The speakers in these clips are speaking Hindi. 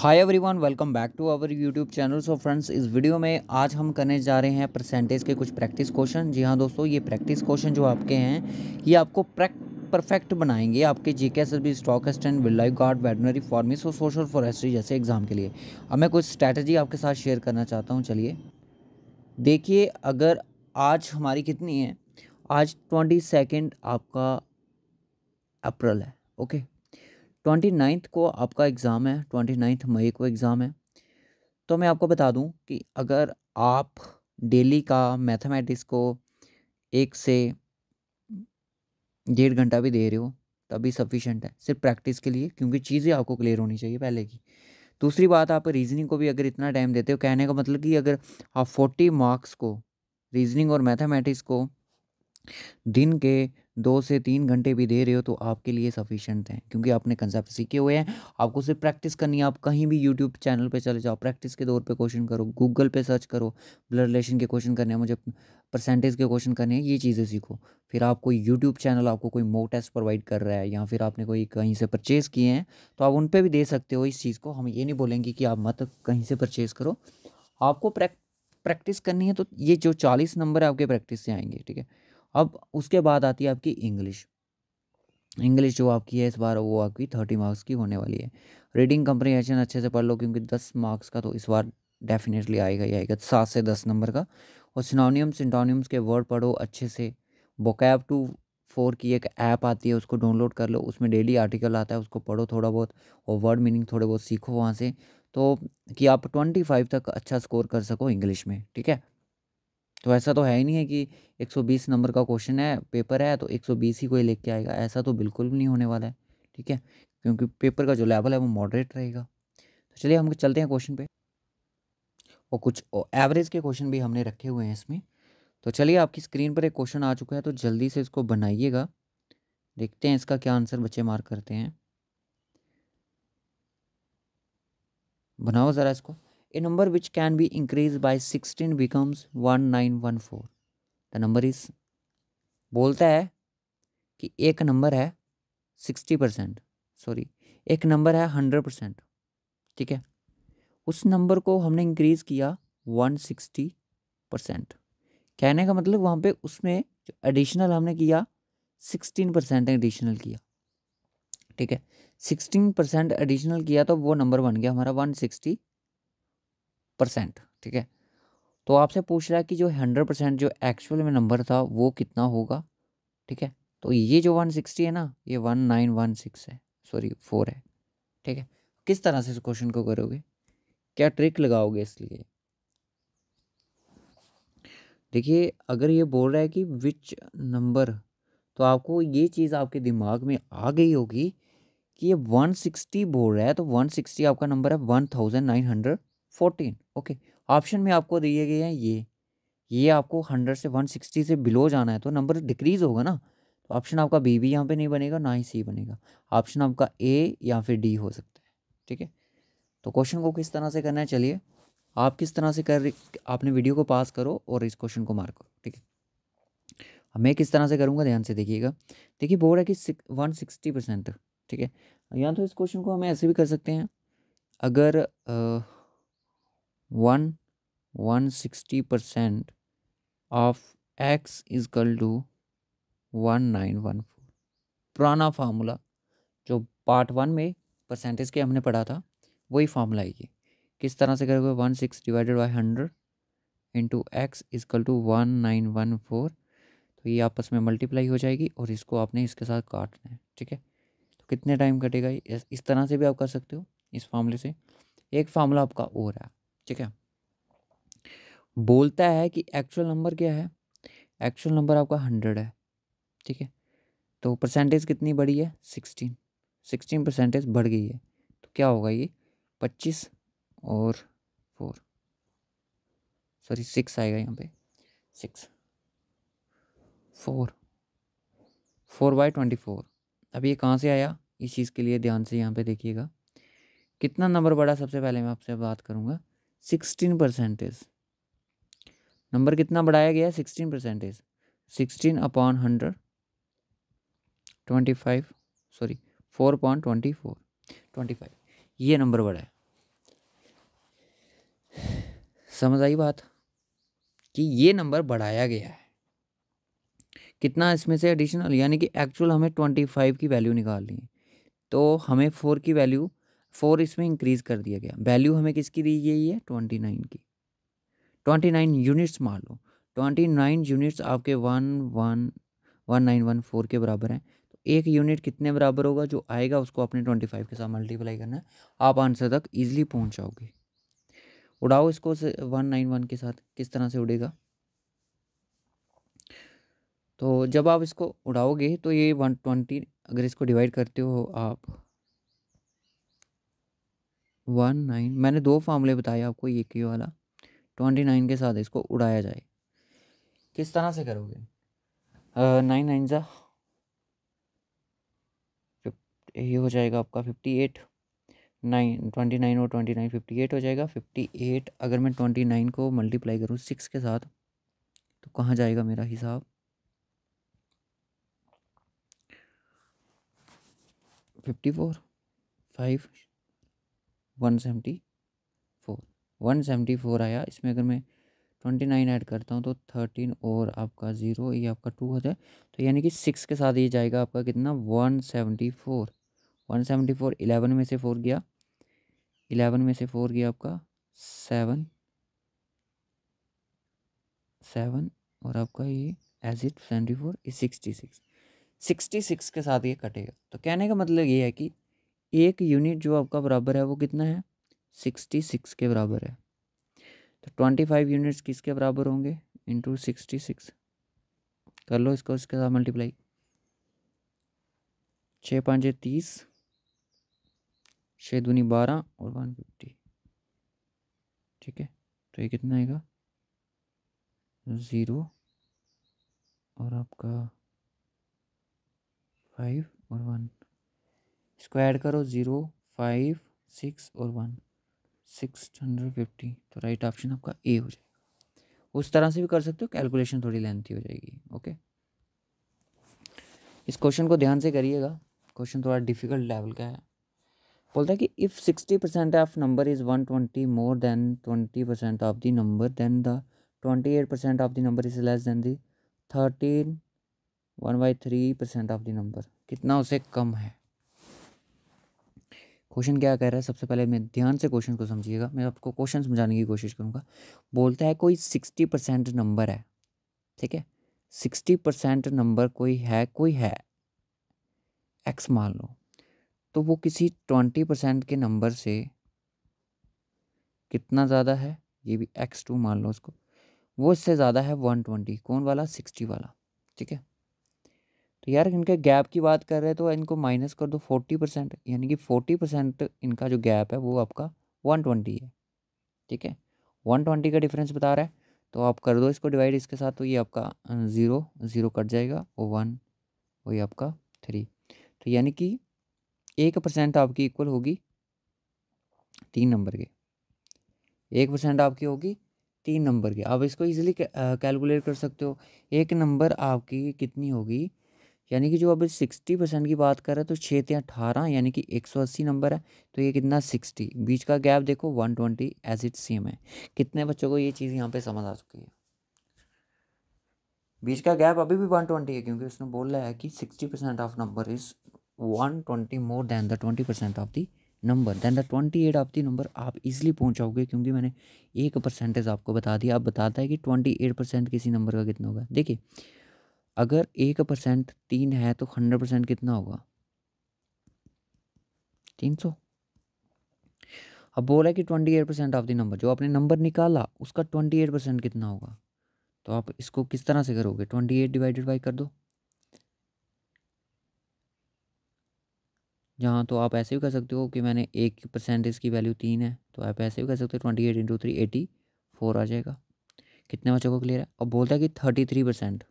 High everyone welcome back to our YouTube channel so friends इस वीडियो में आज हम करने जा रहे हैं परसेंटेज के कुछ प्रैक्टिस क्वेश्चन जी हाँ दोस्तों ये प्रैक्टिस क्वेश्चन जो आपके हैं ये आपको परफेक्ट बनाएंगे आपके G K S S B stock assistant will lifeguard veterinary pharmacist और सोशल फॉरेस्ट्री जैसे एग्ज़ाम के लिए अब मैं कुछ स्ट्रैटेजी आपके साथ शेयर करना चाहता हूँ चलिए देखिए अगर आज हमारी कितनी है आज ट्वेंटी सेकेंड आपका अप्रैल है ओके ट्वेंटी नाइन्थ को आपका एग्ज़ाम है ट्वेंटी नाइन्थ मई को एग्ज़ाम है तो मैं आपको बता दूं कि अगर आप डेली का मैथमेटिक्स को एक से डेढ़ घंटा भी दे रहे हो तभी सफिशेंट है सिर्फ प्रैक्टिस के लिए क्योंकि चीज़ें आपको क्लियर होनी चाहिए पहले की दूसरी बात आप रीजनिंग को भी अगर इतना टाइम देते हो कहने का मतलब कि अगर आप फोर्टी मार्क्स को रीजनिंग और मैथमेटिक्स को दिन के दो से तीन घंटे भी दे रहे हो तो आपके लिए सफिशेंट हैं क्योंकि आपने कंसेप्ट सीखे हुए हैं आपको सिर्फ प्रैक्टिस करनी है आप कहीं भी यूट्यूब चैनल पे चले जाओ प्रैक्टिस के तौर पे क्वेश्चन करो गूगल पे सर्च करो ब्लड रिलेशन के क्वेश्चन करने हैं मुझे परसेंटेज के क्वेश्चन करने हैं ये चीज़ें सीखो फिर आपको यूट्यूब चैनल आपको कोई मोक टेस्ट प्रोवाइड कर रहा है या फिर आपने कोई कहीं से परचेज़ किए हैं तो आप उन पर भी दे सकते हो इस चीज़ को हम ये नहीं बोलेंगे कि आप मत कहीं से परचेज़ करो आपको प्रैक्टिस करनी है तो ये जो चालीस नंबर है आपके प्रैक्टिस से आएंगे ठीक है अब उसके बाद आती है आपकी इंग्लिश इंग्लिश जो आपकी है इस बार वो आपकी थर्टी मार्क्स की होने वाली है रीडिंग कंप्रीहेंशन अच्छे से पढ़ लो क्योंकि दस मार्क्स का तो इस बार डेफिनेटली आएगा ही आएगा सात से दस नंबर का और सिनोनियम सिंटोनियम्स के वर्ड पढ़ो अच्छे से बोकैब टू फोर की एक ऐप आती है उसको डाउनलोड कर लो उसमें डेली आर्टिकल आता है उसको पढ़ो थोड़ा बहुत और वर्ड मीनिंग थोड़े बहुत सीखो वहाँ से तो कि आप ट्वेंटी फाइव तक अच्छा स्कोर कर सको इंग्लिश में ठीक है तो ऐसा तो है ही नहीं है कि 120 नंबर का क्वेश्चन है पेपर है तो 120 ही कोई लेके आएगा ऐसा तो बिल्कुल भी नहीं होने वाला है ठीक है क्योंकि पेपर का जो लेवल है वो मॉडरेट रहेगा तो चलिए हम चलते हैं क्वेश्चन पे और कुछ और एवरेज के क्वेश्चन भी हमने रखे हुए हैं इसमें तो चलिए आपकी स्क्रीन पर एक क्वेश्चन आ चुका है तो जल्दी से इसको बनाइएगा देखते हैं इसका क्या आंसर बच्चे मार्क करते हैं बनाओ ज़रा इसको A number which can be increased by 16 becomes 1914. The number is बोलता है कि एक नंबर है सिक्सटी परसेंट सॉरी एक नंबर है हंड्रेड परसेंट ठीक है उस नंबर को हमने इंक्रीज़ किया वन सिक्सटी परसेंट कहने का मतलब वहाँ पे उसमें जो एडिशनल हमने किया सिक्सटीन परसेंट एडिशनल किया ठीक है सिक्सटीन परसेंट एडिशनल किया तो वो नंबर बन गया हमारा वन सिक्सटी परसेंट ठीक है तो आपसे पूछ रहा है कि जो हंड्रेड परसेंट जो एक्चुअल में नंबर था वो कितना होगा ठीक है तो ये जो वन सिक्सटी है ना ये वन नाइन वन सिक्स है सॉरी फोर है ठीक है किस तरह से इस क्वेश्चन को करोगे क्या ट्रिक लगाओगे इसलिए देखिए अगर ये बोल रहा है कि विच नंबर तो आपको ये चीज़ आपके दिमाग में आ गई होगी कि ये वन सिक्सटी बोल रहा है तो वन सिक्सटी आपका नंबर है one thousand nine hundred fourteen okay option में आपको दिए गए हैं ये ये आपको हंड्रेड से वन सिक्सटी से बिलो जाना है तो नंबर डिक्रीज होगा ना तो ऑप्शन आपका बी भी यहाँ पे नहीं बनेगा ना ही सी बनेगा ऑप्शन आपका ए या फिर डी हो सकता है ठीक है तो क्वेश्चन को किस तरह से करना है चलिए आप किस तरह से कर आपने वीडियो को पास करो और इस क्वेश्चन को मार्क करो ठीक है मैं किस तरह से करूँगा ध्यान से देखिएगा देखिए बोर्ड है कि वन सिक्सटी परसेंट ठीक है या तो इस क्वेश्चन को हम ऐसे भी कर सकते हैं अगर आ, one one sixty percent of X equal to one nine one four पुराना फार्मूला जो पार्ट वन में परसेंटेज के हमने पढ़ा था वही फार्मूला है ये किस तरह से करोगे one six divided by hundred into X equal to one nine one four तो ये आपस में मल्टीप्लाई हो जाएगी और इसको आपने इसके साथ काटना है ठीक है तो कितने टाइम कटेगा इस तरह से भी आप कर सकते हो इस फार्मूले से एक फार्मूला आपका और है ठीक है बोलता है कि एक्चुअल नंबर क्या है एक्चुअल नंबर आपका हंड्रेड है ठीक है तो परसेंटेज कितनी बढ़ी है सिक्सटीन सिक्सटीन परसेंटेज बढ़ गई है तो क्या होगा ये पच्चीस और फोर सॉरी सिक्स आएगा यहाँ पे six four four by twenty four अब ये कहाँ से आया इस चीज़ के लिए ध्यान से यहाँ पे देखिएगा कितना नंबर बढ़ा सबसे पहले मैं आपसे बात करूँगा सिक्सटीन परसेंटेज नंबर कितना बढ़ाया गया sixteen percentage sixteen upon hundred twenty five sorry four point twenty four twenty five ये नंबर बढ़ाया है समझ आई बात कि ये नंबर बढ़ाया गया है कितना इसमें से एडिशनल यानी कि एक्चुअल हमें ट्वेंटी फाइव की वैल्यू निकालनी है तो हमें फोर की वैल्यू फोर इसमें इंक्रीज़ कर दिया गया वैल्यू हमें किसकी दी गई है ट्वेंटी नाइन की ट्वेंटी नाइन यूनिट्स मान लो ट्वेंटी नाइन यूनिट्स आपके one one one nine one four के बराबर हैं तो एक यूनिट कितने बराबर होगा जो आएगा उसको अपने ट्वेंटी फाइव के साथ मल्टीप्लाई करना है आप आंसर तक ईजिली पहुँच जाओगे उड़ाओ इसको वन नाइन वन के साथ किस तरह से उड़ेगा तो जब आप इसको उड़ाओगे तो ये वन ट्वेंटी अगर इसको डिवाइड करते हो आप वन नाइन मैंने दो फार्मूले बताए आपको ये के वाला ट्वेंटी नाइन के साथ इसको उड़ाया जाए किस तरह से करोगे नाइन नाइन ज़ा ये हो जाएगा आपका fifty eight nine twenty nine और ट्वेंटी नाइन फिफ्टी एट हो जाएगा फिफ्टी एट अगर मैं ट्वेंटी नाइन को मल्टीप्लाई करूँ सिक्स के साथ तो कहाँ जाएगा मेरा हिसाब fifty four five one seventy four one seventy four आया इसमें अगर मैं ट्वेंटी नाइन ऐड करता हूँ तो थर्टीन और आपका ज़ीरो ये आपका टू होता है तो यानी कि सिक्स के साथ ये जाएगा आपका कितना one seventy four one seventy four eleven में से फोर गया इलेवन में से फोर गया आपका सेवन सेवन और आपका ये as it seventy four sixty six sixty six के साथ ये कटेगा तो कहने का मतलब ये है कि एक यूनिट जो आपका बराबर है वो कितना है सिक्सटी सिक्स के बराबर है तो ट्वेंटी फाइव यूनिट्स किसके बराबर होंगे इंटू सिक्सटी सिक्स कर लो इसको इसके साथ मल्टीप्लाई छः पाँच तीस छः दूनी बारह और वन फिफ्टी ठीक है तो ये कितना आएगा ज़ीरो और आपका फाइव और वन स्क्वायर करो ज़ीरो फाइव सिक्स और वन सिक्स हंड्रेड फिफ्टी तो राइट ऑप्शन आपका ए हो जाएगा उस तरह से भी कर सकते हो कैलकुलेशन थोड़ी लेंथी हो जाएगी ओके इस क्वेश्चन को ध्यान से करिएगा क्वेश्चन थोड़ा डिफिकल्ट लेवल का है बोलता है कि if sixty percent of number is one twenty more than twenty percent of the number then the twenty eight percent of the number is less than thirteen one by three percent of the number कितना उसे कम है क्वेश्चन क्या कह रहा है सबसे पहले मैं ध्यान से क्वेश्चन को समझिएगा मैं आपको क्वेश्चन समझाने की कोशिश करूँगा बोलता है कोई सिक्सटी परसेंट नंबर है ठीक है सिक्सटी परसेंट नंबर कोई है कोई है एक्स मान लो तो वो किसी ट्वेंटी परसेंट के नंबर से कितना ज़्यादा है ये भी एक्स टू मान लो उसको वो इससे ज़्यादा है वन ट्वेंटी कौन वाला सिक्सटी वाला ठीक है तो यार इनके गैप की बात कर रहे हैं तो इनको माइनस कर दो फोर्टी परसेंट यानी कि फोर्टी परसेंट इनका जो गैप है वो आपका वन ट्वेंटी है ठीक है वन ट्वेंटी का डिफरेंस बता रहा है तो आप कर दो इसको डिवाइड इसके साथ तो ये आपका ज़ीरो ज़ीरो कट जाएगा और वन और ये आपका थ्री तो यानी कि एक परसेंट आपकी इक्वल होगी तीन नंबर के एक परसेंट आपकी होगी तीन नंबर के आप इसको ईजिली कैलकुलेट कर सकते हो एक नंबर आपकी कितनी होगी यानी कि जो अभी सिक्सटी परसेंट की बात कर रहे हैं तो छः या अठारह यानी कि एक सौ अस्सी नंबर है तो ये कितना सिक्सटी बीच का गैप देखो one twenty as it same है कितने बच्चों को ये चीज़ यहाँ पे समझ आ चुकी है बीच का गैप अभी भी वन ट्वेंटी है क्योंकि उसने बोला है कि sixty percent of number is one twenty more than the twenty percent of the number then the twenty eight of the number आप इजिली पहुँचाओगे क्योंकि मैंने एक परसेंटेज आपको बता दिया आप बताता है कि ट्वेंटी एट परसेंट किसी नंबर का कितना होगा देखिए अगर एक परसेंट तीन है तो हंड्रेड परसेंट कितना होगा तीन सौ अब बोला कि twenty eight percent of the number जो आपने नंबर निकाला उसका ट्वेंटी एट परसेंट कितना होगा तो आप इसको किस तरह से करोगे ट्वेंटी एट डिवाइडेड बाई कर दो जहाँ तो आप ऐसे भी कर सकते हो कि मैंने एक परसेंटेज की वैल्यू तीन है तो आप ऐसे भी कर सकते हो twenty eight into three eighty four आ जाएगा कितने बच्चों को क्लियर है और बोलता है कि thirty three percent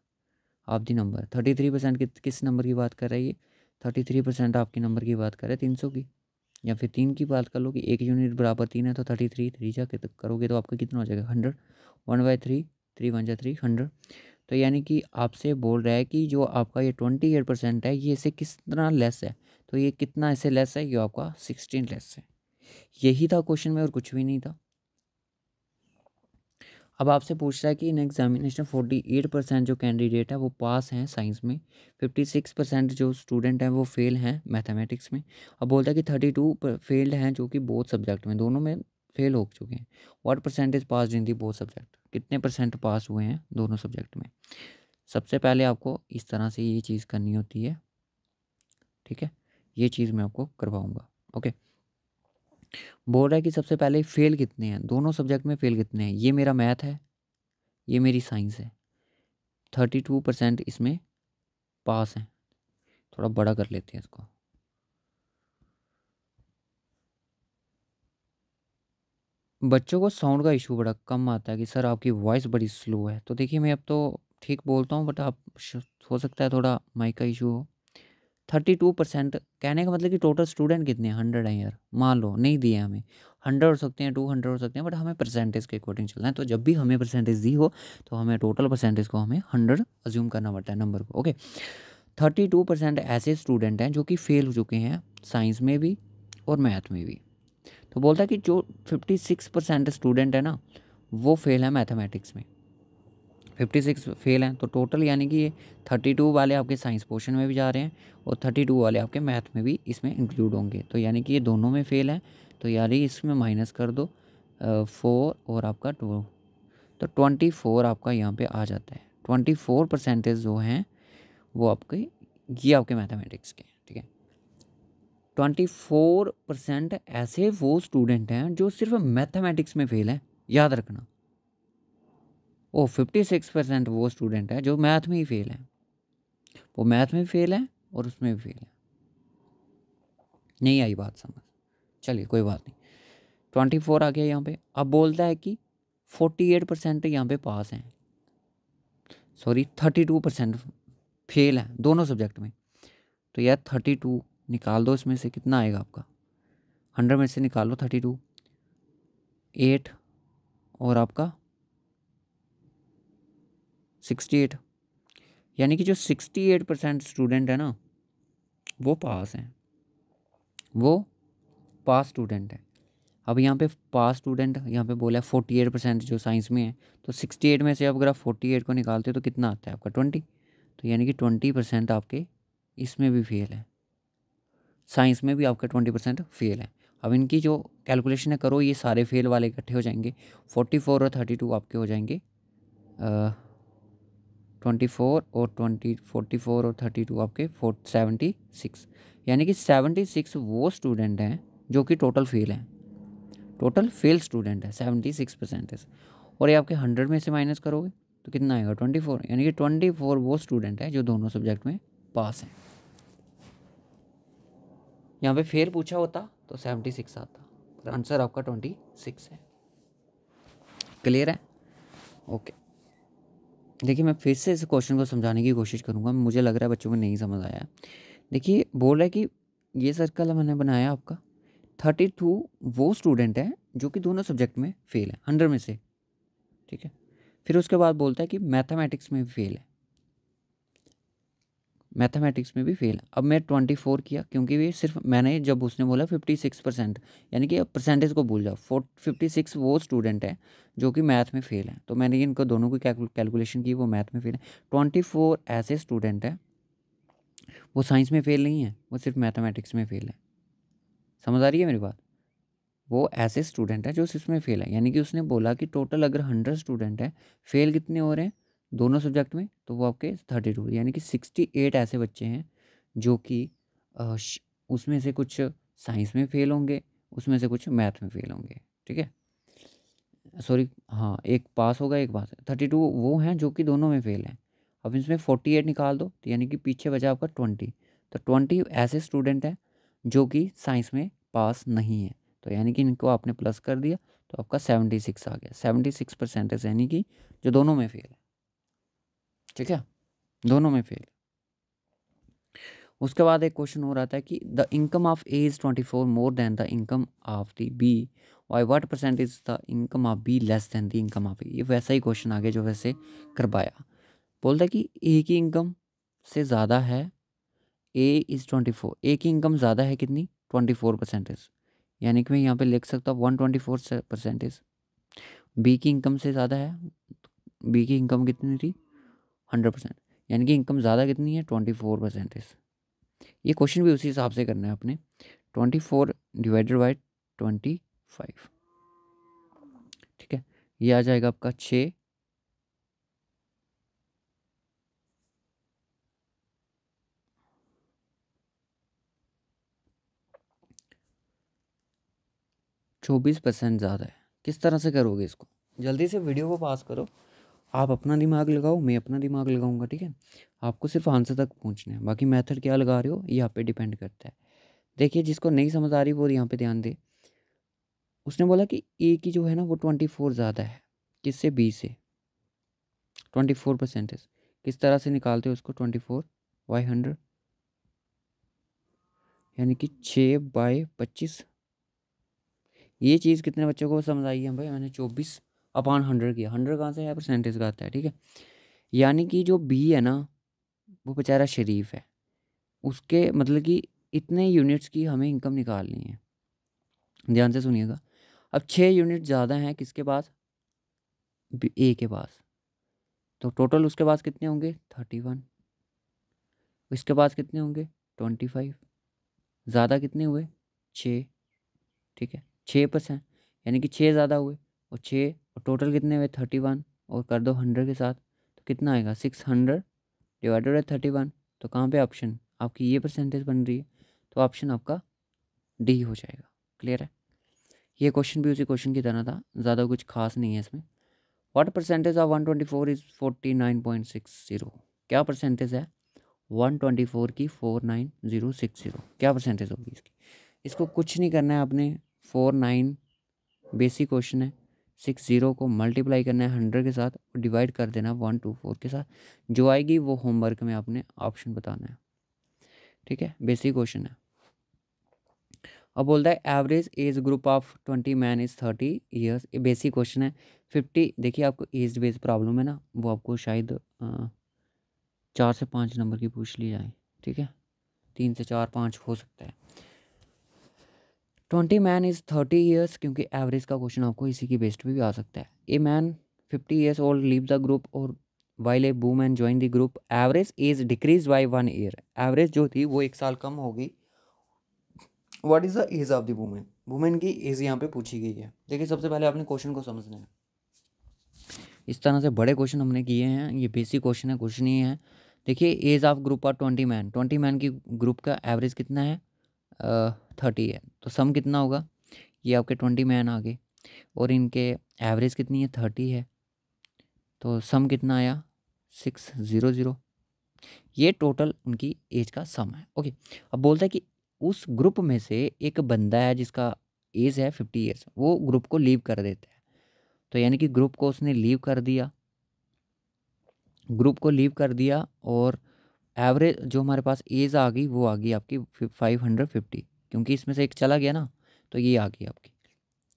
of the number thirty three percent किस नंबर की बात कर रहा है ये थर्टी थ्री परसेंट आपके नंबर की बात कर रहा है तीन सौ की या फिर तीन की बात कर लो कि एक यूनिट बराबर तीन है तो थर्टी थ्री थ्री जा तो करोगे तो आपका कितना हो जाएगा hundred one by three three one जा थ्री हंड्रेड तो यानी कि आपसे बोल रहा है कि जो आपका ये ट्वेंटी एट परसेंट है ये इसे किस तरह लेस है तो ये कितना इसे लेस है ये आपका सिक्सटीन लेस है यही था क्वेश्चन में और कुछ भी नहीं था अब आपसे पूछ रहा है कि in examination forty eight percent जो कैंडिडेट है वो पास हैं साइंस में फिफ्टी सिक्स परसेंट जो स्टूडेंट हैं वो फेल हैं मैथमेटिक्स में और बोलता है कि थर्टी टू फेल्ड हैं जो कि बोथ सब्जेक्ट में दोनों में फेल हो चुके हैं what percentage pass in the both subject कितने परसेंट पास हुए हैं दोनों सब्जेक्ट में सबसे पहले आपको इस तरह से ये चीज़ करनी होती है ठीक है ये चीज़ मैं आपको करवाऊँगा ओके बोल रहा है कि सबसे पहले फेल कितने हैं दोनों सब्जेक्ट में फेल कितने हैं ये मेरा मैथ है ये मेरी साइंस है थर्टी टू परसेंट इसमें पास हैं थोड़ा बड़ा कर लेते हैं इसको बच्चों को साउंड का इशू बड़ा कम आता है कि सर आपकी वॉइस बड़ी स्लो है तो देखिए मैं अब तो ठीक बोलता हूँ बट आप हो सकता है थोड़ा माइक का इशू हो थर्टी टू परसेंट कहने का मतलब कि टोटल स्टूडेंट कितने हंड्रेड हैं यार मान लो नहीं दिए हमें हंड्रेड हो सकते हैं टू हंड्रेड हो सकते हैं बट हमें परसेंटेज के अकॉर्डिंग चलना है तो जब भी हमें परसेंटेज दी हो तो हमें टोटल परसेंटेज को हमें हंड्रेड अज्यूम करना पड़ता है नंबर को ओके थर्टी टू परसेंट ऐसे स्टूडेंट हैं जो कि फेल हो चुके हैं साइंस में भी और मैथ में भी तो बोलता है कि जो फिफ्टी सिक्स परसेंट स्टूडेंट है ना वो फेल है मैथमेटिक्स में फिफ्टी सिक्स फेल हैं तो टोटल यानी कि ये थर्टी टू वाले आपके साइंस पोर्शन में भी जा रहे हैं और थर्टी टू वाले आपके मैथ में भी इसमें इंक्लूड होंगे तो यानी कि ये दोनों में फ़ेल हैं तो यार ही इसमें माइनस कर दो फोर और आपका टू तो ट्वेंटी फोर आपका यहाँ पे आ जाता है ट्वेंटी फोर परसेंटेज जो हैं वो आपके ये आपके मैथमेटिक्स के ठीक है ट्वेंटी फोर परसेंट ऐसे वो स्टूडेंट हैं जो सिर्फ मैथमेटिक्स में फेल हैं याद रखना वो फिफ्टी सिक्स परसेंट वो स्टूडेंट है जो मैथ में ही फेल है वो मैथ में फेल है और उसमें भी फेल है नहीं आई बात समझ चलिए कोई बात नहीं ट्वेंटी फोर आ गया यहाँ पे अब बोलता है कि फोर्टी एट परसेंट यहाँ पे पास हैं sorry thirty two percent fail है दोनों सब्जेक्ट में तो यार थर्टी टू निकाल दो इसमें से कितना आएगा आपका हंड्रेड में से निकाल लो थर्टी टू एट और आपका सिक्सटी एट यानी कि जो सिक्सटी एट परसेंट स्टूडेंट है ना वो पास हैं वो पास स्टूडेंट है अब यहाँ पे पास स्टूडेंट यहाँ पे बोला है फोर्टी एट परसेंट जो साइंस में है तो सिक्सटी एट में से अब अगर आप फोर्टी एट को निकालते हो तो कितना आता है आपका ट्वेंटी तो यानी कि ट्वेंटी परसेंट आपके इसमें भी फेल है साइंस में भी आपका ट्वेंटी परसेंट फेल है अब इनकी जो कैलकुलेशन है करो ये सारे फेल वाले इकट्ठे हो जाएंगे फोर्टी फोर और थर्टी टू आपके हो जाएंगे ट्वेंटी फोर और ट्वेंटी फोर्टी फोर और थर्टी टू आपके फोर सेवेंटी सिक्स यानी कि सेवेंटी सिक्स वो स्टूडेंट हैं जो कि टोटल फेल हैं टोटल फेल स्टूडेंट है सेवेंटी सिक्स परसेंटेज और ये आपके हंड्रेड में से माइनस करोगे तो कितना आएगा ट्वेंटी फोर यानी कि ट्वेंटी फोर वो स्टूडेंट हैं जो दोनों सब्जेक्ट में पास हैं यहाँ पे फेल पूछा होता तो सेवेंटी सिक्स आता पर आंसर आपका ट्वेंटी सिक्स है क्लियर है ओके देखिए मैं फिर से इस क्वेश्चन को समझाने की कोशिश करूँगा मुझे लग रहा है बच्चों को नहीं समझ आया देखिए बोल रहा है कि ये सर्कल मैंने बनाया आपका थर्टी टू वो स्टूडेंट है जो कि दोनों सब्जेक्ट में फेल है हंड्रेड में से ठीक है फिर उसके बाद बोलता है कि मैथमेटिक्स में फेल है मैथमेटिक्स में भी फेल अब मैं ट्वेंटी फोर किया क्योंकि भी सिर्फ मैंने जब उसने बोला फिफ्टी सिक्स परसेंट यानी कि अब परसेंटेज को भूल जाओ फोर फिफ्टी सिक्स वो स्टूडेंट है जो कि मैथ में फ़ेल है तो मैंने इनको दोनों की कैलकुलेशन की वो मैथ में फ़ेल है ट्वेंटी फोर ऐसे स्टूडेंट हैं वो साइंस में फ़ेल नहीं है वो सिर्फ मैथमेटिक्स में फ़ेल है समझ आ रही है मेरी बात वो ऐसे स्टूडेंट है जो सिर्फ में फ़ेल है यानी कि उसने बोला कि टोटल अगर हंड्रेड स्टूडेंट हैं फ़ेल कितने हो रहे हैं दोनों सब्जेक्ट में तो वो आपके थर्टी टू यानी कि सिक्सटी एट ऐसे बच्चे हैं जो कि उसमें से कुछ साइंस में फेल होंगे उसमें से कुछ मैथ में फेल होंगे ठीक है सॉरी हाँ एक पास होगा एक पास थर्टी टू वो हैं जो कि दोनों में फेल हैं अब इसमें फोर्टी एट निकाल दो तो यानी कि पीछे बचा आपका ट्वेंटी तो ट्वेंटी ऐसे स्टूडेंट हैं जो कि साइंस में पास नहीं है तो यानी कि इनको आपने प्लस कर दिया तो आपका सेवेंटी सिक्स आ गया सेवेंटी सिक्स परसेंटेज यानी कि जो दोनों में फेल है ठीक है दोनों में फेल उसके बाद एक क्वेश्चन हो रहा था कि the income of A is twenty four more than the income of the B by what percent is the income of B less than the income of A ये वैसा ही क्वेश्चन आ गया जो वैसे करवाया बोलता कि ए की इनकम से ज़्यादा है A is twenty four A की इनकम ज़्यादा है कितनी ट्वेंटी फोर परसेंटेज यानी कि मैं यहाँ पे लिख सकता हूँ one twenty four percentage B की इनकम से ज़्यादा है बी की इनकम कितनी थी हंड्रेड परसेंट यानी कि इनकम ज़्यादा कितनी है ट्वेंटी फोर परसेंटेज ये क्वेश्चन भी उसी हिसाब से करना है आपने twenty four divided by twenty five ठीक है ये आ जाएगा आपका छः चौबीस परसेंट ज़्यादा है किस तरह से करोगे इसको जल्दी से वीडियो को पास करो आप अपना दिमाग लगाओ मैं अपना दिमाग लगाऊंगा ठीक है आपको सिर्फ आंसर तक पहुंचना है बाकी मेथड क्या लगा रहे हो ये आप पे डिपेंड करता है देखिए जिसको नहीं समझ आ रही वो यहाँ पे ध्यान दे उसने बोला कि ए की जो है ना वो ट्वेंटी फोर ज़्यादा है किससे बी से ट्वेंटी फोर परसेंटेज किस तरह से निकालते हो उसको ट्वेंटी फोर बाई हंड्रेड यानी कि छः बाई पच्चीस ये चीज़ कितने बच्चों को समझ आई है भाई मैंने चौबीस अपॉन हंड्रेड किया हंड्रेड कहाँ से है परसेंटेज का आता है ठीक है यानी कि जो बी है ना वो बेचारा शरीफ है उसके मतलब कि इतने यूनिट्स की हमें इनकम निकालनी है ध्यान से सुनिएगा अब छः यूनिट ज़्यादा हैं किसके पास ए के पास तो टोटल उसके पास कितने होंगे थर्टी वन इसके पास कितने होंगे ट्वेंटी फाइव ज़्यादा कितने हुए छः ठीक है छः परसेंट यानी कि छः ज़्यादा हुए और छः और टोटल कितने हुए थर्टी वन और कर दो हंड्रेड के साथ तो कितना आएगा six hundred divided by thirty one तो कहाँ पे ऑप्शन आपकी ये परसेंटेज बन रही है तो ऑप्शन आपका डी हो जाएगा क्लियर है ये क्वेश्चन भी उसी क्वेश्चन की तरह था ज़्यादा कुछ खास नहीं है इसमें what percentage of one twenty four is forty nine point six zero क्या परसेंटेज है वन ट्वेंटी फोर की four nine zero six zero क्या परसेंटेज होगी इसकी इसको कुछ नहीं करना है आपने फोर नाइन बेसिक क्वेश्चन है सिक्स ज़ीरो को मल्टीप्लाई करना है हंड्रेड के साथ डिवाइड कर देना है वन टू फोर के साथ जो आएगी वो होमवर्क में आपने ऑप्शन बताना है ठीक है बेसिक क्वेश्चन है अब बोलता है average age group of twenty man is thirty years ये बेसिक क्वेश्चन है फिफ्टी देखिए आपको एज बेस्ड प्रॉब्लम है ना वो आपको शायद आ, चार से पाँच नंबर की पूछ ली जाए ठीक है तीन से चार पाँच हो सकता है twenty man is thirty years क्योंकि एवरेज का क्वेश्चन आपको इसी की बेस्ट पर भी आ सकता है a man fifty years old leave the group और while a new man join the group average age decrease by one year average जो थी वो एक साल कम होगी what is the age of the women women की एज यहाँ पे पूछी गई है देखिए सबसे पहले आपने क्वेश्चन को समझना है इस तरह से बड़े क्वेश्चन हमने किए हैं ये बेसिक क्वेश्चन है कुछ नहीं है देखिए age of group are twenty man twenty man की ग्रुप का एवरेज कितना है थर्टी है तो सम कितना होगा ये आपके ट्वेंटी मैन आ गए और इनके एवरेज कितनी है थर्टी है तो सम कितना आया सिक्स ज़ीरो ज़ीरो ये टोटल उनकी एज का सम है ओके अब बोलता है कि उस ग्रुप में से एक बंदा है जिसका एज है फिफ्टी ईयर्स वो ग्रुप को लीव कर देता है तो यानी कि ग्रुप को उसने लीव कर दिया ग्रुप को लीव कर दिया और एवरेज जो हमारे पास एज आ गई वो आ गई आपकी फाइव हंड्रेड फिफ्टी क्योंकि इसमें से एक चला गया ना तो ये आ गई आपकी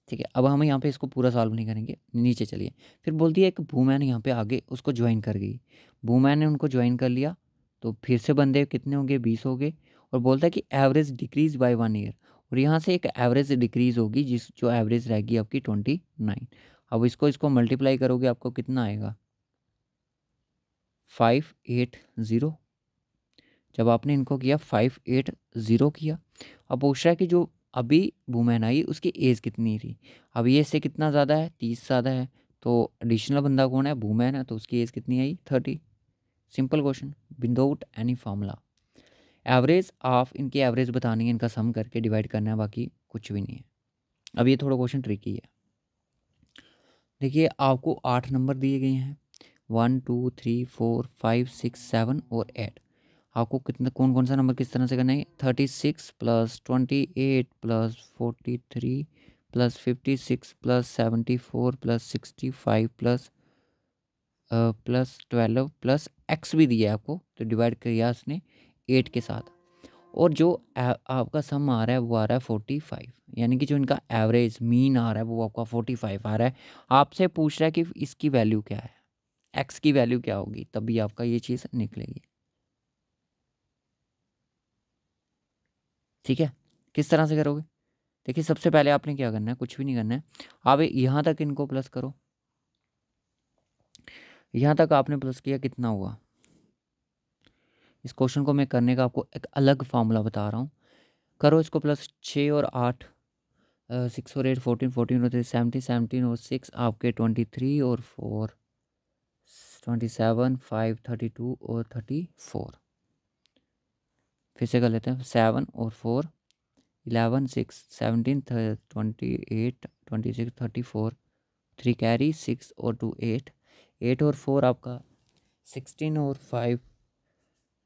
ठीक है अब हम यहाँ पे इसको पूरा सॉल्व नहीं करेंगे नीचे चलिए फिर बोल दिया एक वूमैन यहाँ पे आगे उसको ज्वाइन कर गई वूमैन ने उनको ज्वाइन कर लिया तो फिर से बंदे कितने होंगे बीस हो गए और बोलता है कि average decrease by one year और यहाँ से एक एवरेज डिक्रीज होगी जिस जो एवरेज रहेगी आपकी ट्वेंटी नाइन अब इसको इसको मल्टीप्लाई करोगे आपको कितना आएगा फाइव एट ज़ीरो जब आपने इनको किया फाइव एट ज़ीरो किया अब पूछ रहा है कि जो अभी वुमेन आई उसकी एज कितनी थी अब ये इससे कितना ज़्यादा है तीस ज़्यादा है तो एडिशनल बंदा कौन है वुमेन है तो उसकी एज कितनी आई thirty simple question without any formula average of इनकी एवरेज बतानी है इनका सम करके डिवाइड करना है बाकी कुछ भी नहीं है अब ये थोड़ा क्वेश्चन ट्रिकी है देखिए आपको आठ नंबर दिए गए हैं one two three four five six seven और एट आपको कितना कौन कौन सा नंबर किस तरह से करना है thirty six plus twenty eight plus forty three plus fifty six plus seventy four plus sixty five plus plus twelve plus x भी दिया है आपको तो डिवाइड किया उसने एट के साथ और जो आपका सम आ रहा है वो आ रहा है फोर्टी फाइव यानी कि जो इनका एवरेज मीन आ रहा है वो आपका फोर्टी फाइव आ रहा है आपसे पूछ रहा है कि इसकी वैल्यू क्या है एक्स की वैल्यू क्या होगी तभी आपका ये चीज़ निकलेगी ठीक है किस तरह से करोगे देखिए सबसे पहले आपने क्या करना है कुछ भी नहीं करना है आप यहाँ तक इनको प्लस करो यहाँ तक आपने प्लस किया कितना हुआ इस क्वेश्चन को मैं करने का आपको एक अलग फार्मूला बता रहा हूँ करो इसको प्लस छः और आठ सिक्स और एट फोर्टीन फोर्टीन और थ्री सेवनटीन सेवनटीन और सिक्स आपके ट्वेंटी थ्री और four twenty seven five thirty two और थर्टी फोर फिर से कर लेते हैं सेवन और four eleven six seventeen twenty eight twenty six thirty four three carry six और टू एट एट और फोर आपका सिक्सटीन और five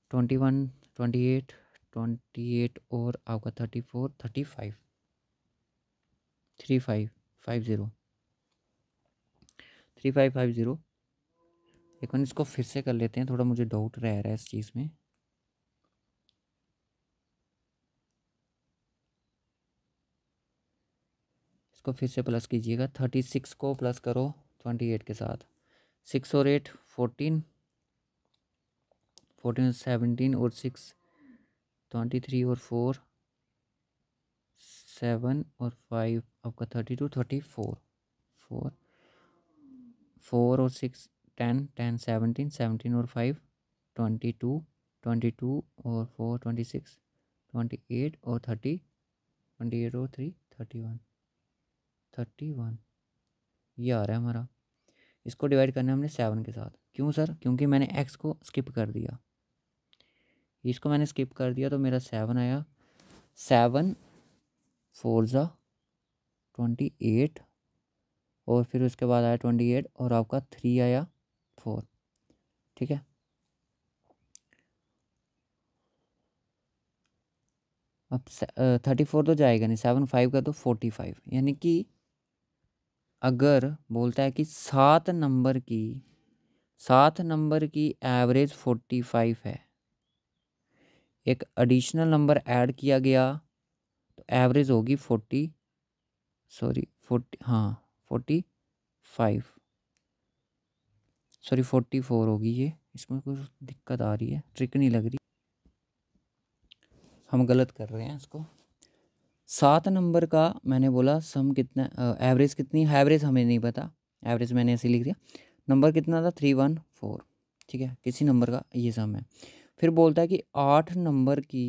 twenty one twenty eight twenty eight और आपका thirty four thirty five three five five zero three five five zero एक इसको फिर से कर लेते हैं थोड़ा मुझे डाउट रह रहा है इस चीज़ में को फिर से प्लस कीजिएगा थर्टी सिक्स को प्लस करो ट्वेंटी एट के साथ सिक्स और एट फोर्टीन फोर्टीन सेवनटीन और सिक्स ट्वेंटी थ्री और फोर सेवन और फाइव आपका thirty two thirty four four four और six ten ten seventeen seventeen और five twenty two twenty two और four twenty six twenty eight और थर्टी ट्वेंटी एट और three thirty one thirty one ये आ रहा है हमारा इसको डिवाइड करना है हमने सेवन के साथ क्यों सर क्योंकि मैंने एक्स को स्किप कर दिया इसको मैंने स्किप कर दिया तो मेरा सेवन आया सेवन फोर ट्वेंटी एट और फिर उसके बाद आया ट्वेंटी एट और आपका थ्री आया फोर ठीक है अब थर्टी फोर तो जाएगा नहीं सेवन फाइव का तो फोर्टी फाइव यानी कि अगर बोलता है कि सात नंबर की सात नंबर की एवरेज फोर्टी फाइव है एक एडिशनल नंबर ऐड किया गया तो एवरेज होगी फोर्टी सॉरी फोर्टी हाँ forty five sorry forty four होगी ये इसमें कुछ दिक्कत आ रही है ट्रिक नहीं लग रही हम गलत कर रहे हैं इसको सात नंबर का मैंने बोला सम कितना एवरेज कितनी एवरेज हमें नहीं पता एवरेज मैंने ऐसे लिख दिया नंबर कितना था थ्री वन फोर ठीक है किसी नंबर का ये सम है फिर बोलता है कि आठ नंबर की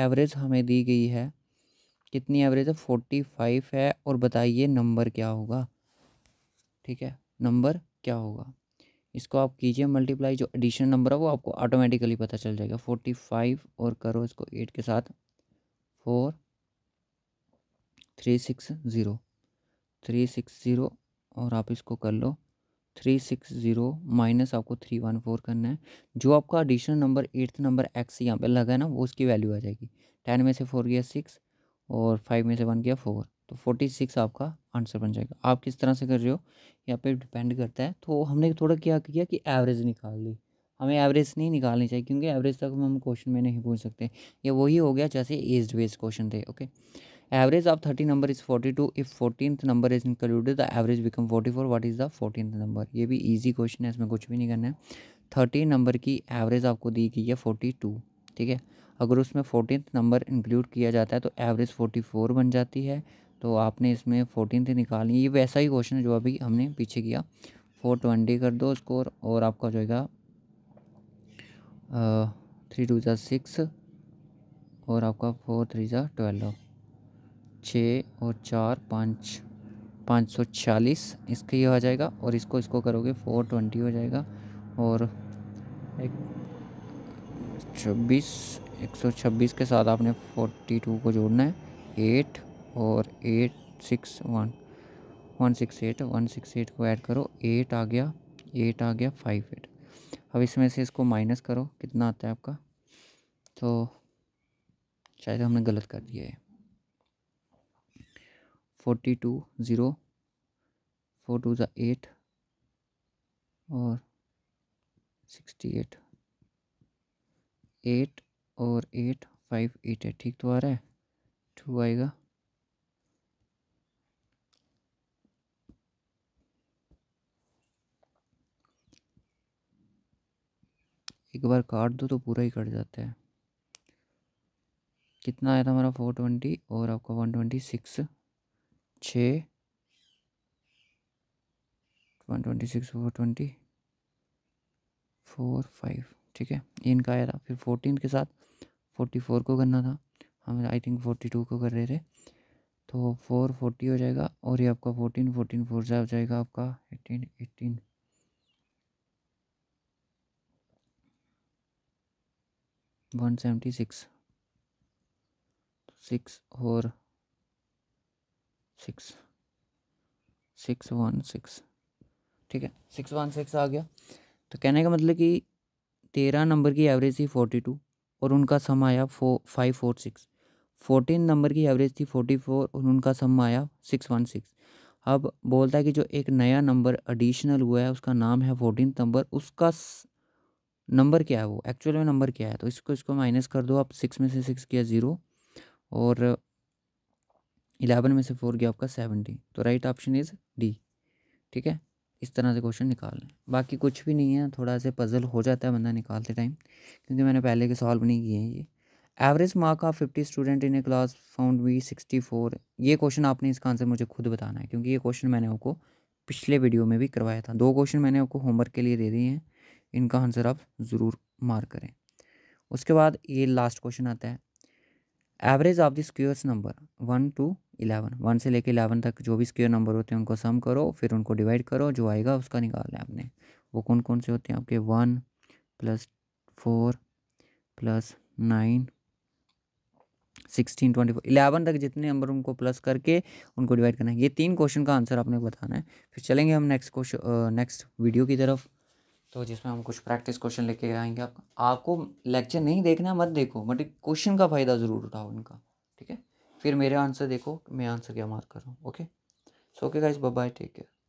एवरेज हमें दी गई है कितनी एवरेज है फोर्टी फाइव है और बताइए नंबर क्या होगा ठीक है नंबर क्या होगा इसको आप कीजिए मल्टीप्लाई जो एडिशन नंबर है वो आपको ऑटोमेटिकली पता चल जाएगा फोर्टी फाइव और करो इसको एट के साथ four three six zero three six zero और आप इसको कर लो थ्री सिक्स ज़ीरो माइनस आपको थ्री वन फोर करना है जो आपका additional number eighth number x यहाँ पे लगा है ना वो उसकी वैल्यू आ जाएगी टेन में से फोर गया सिक्स और फाइव में से वन गया फोर तो फोर्टी सिक्स आपका आंसर बन जाएगा आप किस तरह से कर रहे हो यहाँ पे डिपेंड करता है तो हमने थोड़ा क्या किया कि एवरेज निकाल ली हमें एवरेज नहीं निकालनी चाहिए क्योंकि एवरेज तक हम क्वेश्चन में नहीं पूछ सकते ये वही हो गया जैसे एज बेस्ड क्वेश्चन थे okay average of thirty number is forty two if if number is included the average become forty four what is the 14th number ये भी ईजी क्वेश्चन है इसमें कुछ भी नहीं करना है थर्टी नंबर की एवरेज आपको दी गई है फोर्टी टू ठीक है अगर उसमें फोर्टीन नंबर इंक्लूड किया जाता है तो एवरेज फोर्टी फोर बन जाती है तो आपने इसमें फोर्टीन निकालनी ये वैसा ही क्वेश्चन है जो अभी हमने पीछे किया फोर ट्वेंटी कर दो स्कोर और आपका जाएगा थ्री टू ज़ा सिक्स और आपका फोर थ्री ज़ा ट्वेल्व छः और चार पाँच पाँच सौ चालीस इसका ये आ जाएगा और इसको इसको करोगे फोर ट्वेंटी हो जाएगा और एक छब्बीस एक सौ छब्बीस के साथ आपने फोर्टी टू को जोड़ना है एट और eight six one one six eight one six eight को ऐड करो एट आ गया एट आ गया फाइव एट अब इसमें से इसको माइनस करो कितना आता है आपका तो शायद हमने गलत कर दिया है forty two zero four two ज़ा एट और सिक्सटी एट एट और एट फाइव एट है ठीक तो आ रहा है टू आएगा एक बार काट दो तो पूरा ही कट जाता है कितना आया था हमारा फोर ट्वेंटी और आपका वन ट्वेंटी सिक्स छः one twenty six four twenty four five ठीक है ये इनका आया था फिर फोर्टीन के साथ फोर्टी फोर को करना था हम आई थिंक फोर्टी टू को कर रहे थे तो फोर फोर्टी हो जाएगा और ये आपका फोर्टीन फोर्टीन फोर से हो जाएगा आपका eighteen eighteen one seventy six six और सिक्स सिक्स वन सिक्स ठीक है सिक्स वन सिक्स आ गया तो कहने का मतलब कि तेरह नंबर की एवरेज थी फोर्टी टू और उनका सम आया फो five four six fourteen number की एवरेज थी फोर्टी फोर और उनका सम आया सिक्स वन सिक्स अब बोलता है कि जो एक नया नंबर एडिशनल हुआ है उसका नाम है फोर्टीन नंबर उसका नंबर क्या है वो एक्चुअल में नंबर क्या है तो इसको इसको माइनस कर दो आप सिक्स में से सिक्स किया ज़ीरो और इलेवन में से फोर गया आपका सेवेंटी तो राइट ऑप्शन इज़ डी ठीक है इस तरह से क्वेश्चन निकाल लें बाकी कुछ भी नहीं है थोड़ा सा पजल हो जाता है बंदा निकालते टाइम क्योंकि मैंने पहले के सॉल्व नहीं किए हैं ये average mark of fifty student in a class found we sixty four ये क्वेश्चन आपने इसका आंसर मुझे खुद बताना है क्योंकि ये क्वेश्चन मैंने आपको पिछले वीडियो में भी करवाया था दो क्वेश्चन मैंने आपको होमवर्क के लिए दे दिए हैं इनका आंसर आप ज़रूर मार्क करें उसके बाद ये लास्ट क्वेश्चन आता है average of the squares number one two eleven one से लेकर इलेवन तक जो भी स्क्योर नंबर होते हैं उनको सम करो फिर उनको डिवाइड करो जो आएगा उसका निकालना है आपने वो कौन कौन से होते हैं आपके one plus four plus nine sixteen twenty four eleven तक जितने नंबर उनको प्लस करके उनको डिवाइड करना है ये तीन क्वेश्चन का आंसर आपने बताना है फिर चलेंगे हम नेक्स्ट क्वेश्चन नेक्स्ट वीडियो की तरफ तो जिसमें हम कुछ प्रैक्टिस क्वेश्चन लेके आएंगे आप आपको लेक्चर नहीं देखना मत देखो बट क्वेश्चन का फ़ायदा ज़रूर उठाओ उनका ठीक है फिर मेरे आंसर देखो मैं आंसर क्या मार्क कर रहा हूँ okay so okay guys bye take care